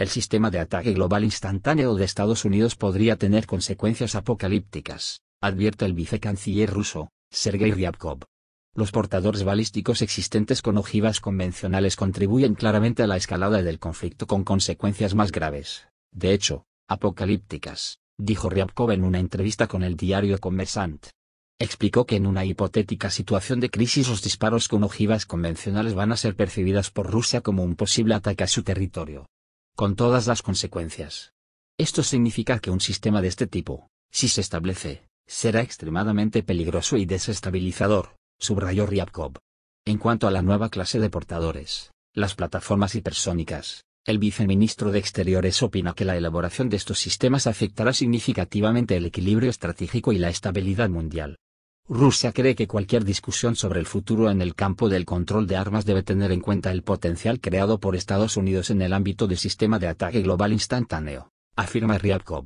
El sistema de ataque global instantáneo de Estados Unidos podría tener consecuencias apocalípticas, advierte el vicecanciller ruso, Sergei Ryabkov. Los portadores balísticos existentes con ojivas convencionales contribuyen claramente a la escalada del conflicto con consecuencias más graves, de hecho, apocalípticas, dijo Ryabkov en una entrevista con el diario *Conversant*. Explicó que en una hipotética situación de crisis los disparos con ojivas convencionales van a ser percibidas por Rusia como un posible ataque a su territorio con todas las consecuencias. Esto significa que un sistema de este tipo, si se establece, será extremadamente peligroso y desestabilizador, subrayó Ryabkov. En cuanto a la nueva clase de portadores, las plataformas hipersónicas, el viceministro de Exteriores opina que la elaboración de estos sistemas afectará significativamente el equilibrio estratégico y la estabilidad mundial. Rusia cree que cualquier discusión sobre el futuro en el campo del control de armas debe tener en cuenta el potencial creado por Estados Unidos en el ámbito del sistema de ataque global instantáneo, afirma Ryabkov,